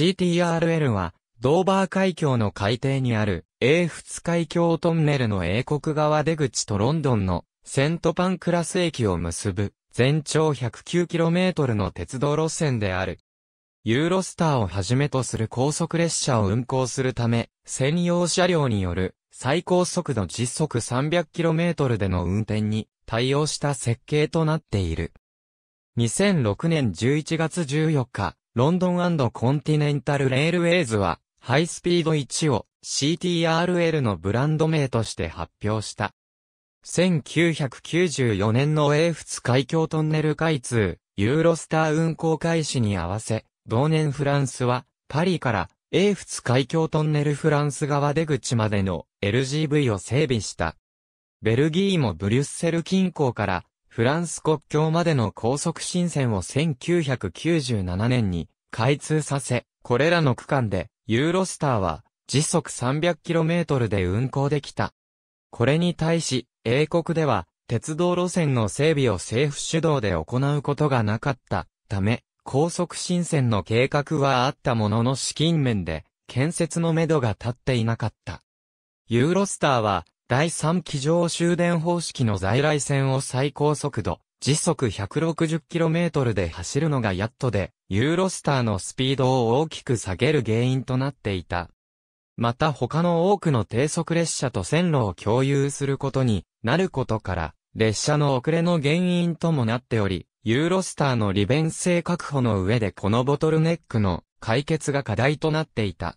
CTRL は、ドーバー海峡の海底にある、英仏海峡トンネルの英国側出口とロンドンのセントパンクラス駅を結ぶ、全長 109km の鉄道路線である。ユーロスターをはじめとする高速列車を運行するため、専用車両による最高速度時速 300km での運転に対応した設計となっている。2006年11月14日、ロンドンコンティネンタルレールウェイズは、ハイスピード1を CTRL のブランド名として発表した。1994年の英仏海峡トンネル開通、ユーロスター運行開始に合わせ、同年フランスは、パリから英仏海峡トンネルフランス側出口までの LGV を整備した。ベルギーもブリュッセル近郊からフランス国境までの高速新線を1997年に開通させ、これらの区間でユーロスターは時速 300km で運行できた。これに対し、英国では鉄道路線の整備を政府主導で行うことがなかったため、高速新線の計画はあったものの資金面で建設のめどが立っていなかった。ユーロスターは第3機上終電方式の在来線を最高速度、時速 160km で走るのがやっとで、ユーロスターのスピードを大きく下げる原因となっていた。また他の多くの低速列車と線路を共有することになることから、列車の遅れの原因ともなっており、ユーロスターの利便性確保の上でこのボトルネックの解決が課題となっていた。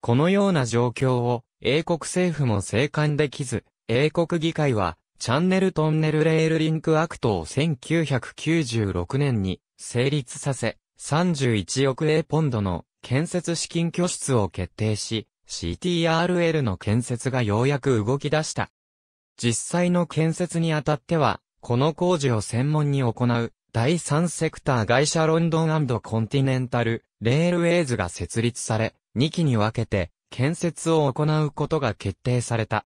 このような状況を英国政府も生還できず、英国議会は、チャンネルトンネルレールリンクアクトを1996年に成立させ、31億英ポンドの建設資金拠出を決定し、CTRL の建設がようやく動き出した。実際の建設にあたっては、この工事を専門に行う、第三セクター会社ロンドンコンティネンタル、レールウェイズが設立され、2期に分けて、建設を行うことが決定された。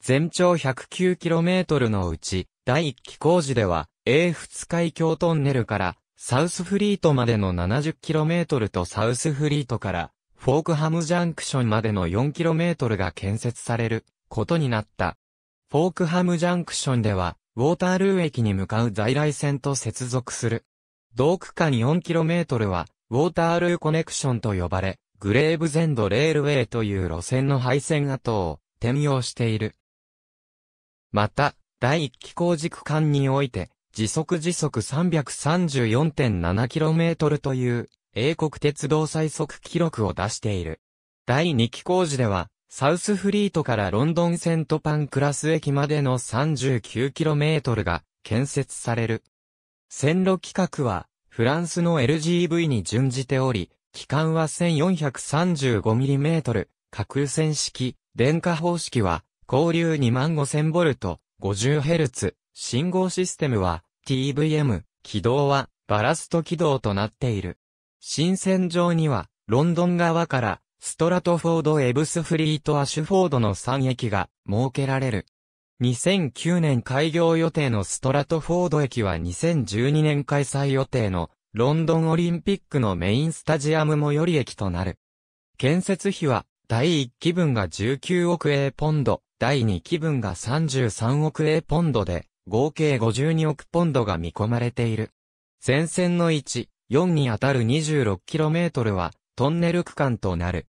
全長 109km のうち、第1期工事では、英仏海峡トンネルから、サウスフリートまでの 70km とサウスフリートから、フォークハムジャンクションまでの 4km が建設されることになった。フォークハムジャンクションでは、ウォータールー駅に向かう在来線と接続する。同区間 4km は、ウォータールーコネクションと呼ばれ、グレーブゼンドレールウェイという路線の配線跡を転用している。また、第1機構軸間において、時速時速 334.7km という英国鉄道最速記録を出している。第2機構時では、サウスフリートからロンドンセントパンクラス駅までの 39km が建設される。線路規格はフランスの LGV に準じており、機関は 1435mm、架空線式、電化方式は、交流 25000V、50Hz、信号システムは、TVM、軌道は、バラスト軌道となっている。新線上には、ロンドン側から、ストラトフォード・エブスフリート・アシュフォードの3駅が設けられる。2009年開業予定のストラトフォード駅は2012年開催予定のロンドンオリンピックのメインスタジアム最寄り駅となる。建設費は、第1期分が19億円ポンド、第2期分が33億円ポンドで、合計52億ポンドが見込まれている。前線の1、4にあたる 26km は、トンネル区間となる。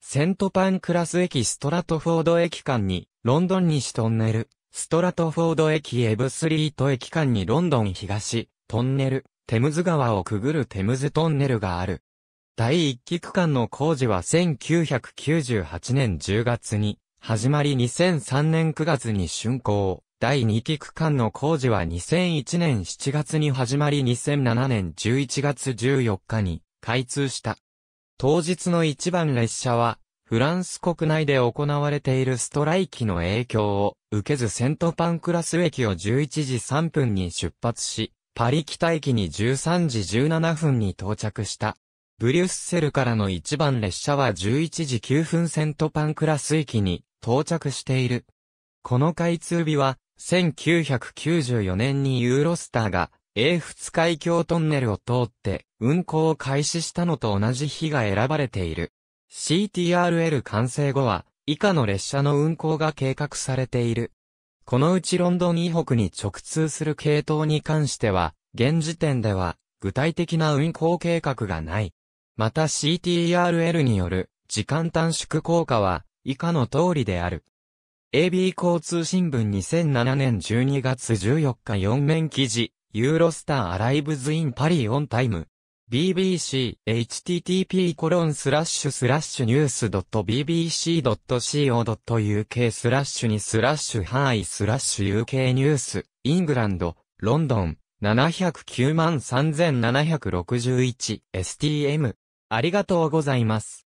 セントパンクラス駅ストラトフォード駅間に、ロンドン西トンネル、ストラトフォード駅エブスリート駅間にロンドン東、トンネル、テムズ川をくぐるテムズトンネルがある。第1期区間の工事は1998年10月に始まり2003年9月に竣工。第2期区間の工事は2001年7月に始まり2007年11月14日に開通した。当日の一番列車は、フランス国内で行われているストライキの影響を受けずセントパンクラス駅を11時3分に出発し、パリ北駅に13時17分に到着した。ブリュッセルからの一番列車は11時9分セントパンクラス駅に到着している。この開通日は、1994年にユーロスターが、英仏海峡トンネルを通って運行を開始したのと同じ日が選ばれている。CTRL 完成後は、以下の列車の運行が計画されている。このうちロンドン以北に直通する系統に関しては、現時点では具体的な運行計画がない。また CTRL による時間短縮効果は以下の通りである。AB 交通新聞2007年12月14日4面記事、ユーロスターアライブズインパリオンタイム。BBC、http コロンスラッシュスラッシュニュース .bbc.co.uk スラッシュにスラッシュハイスラッシュ UK ニュース、イングランド、ロンドン、709 3761STM。ありがとうございます。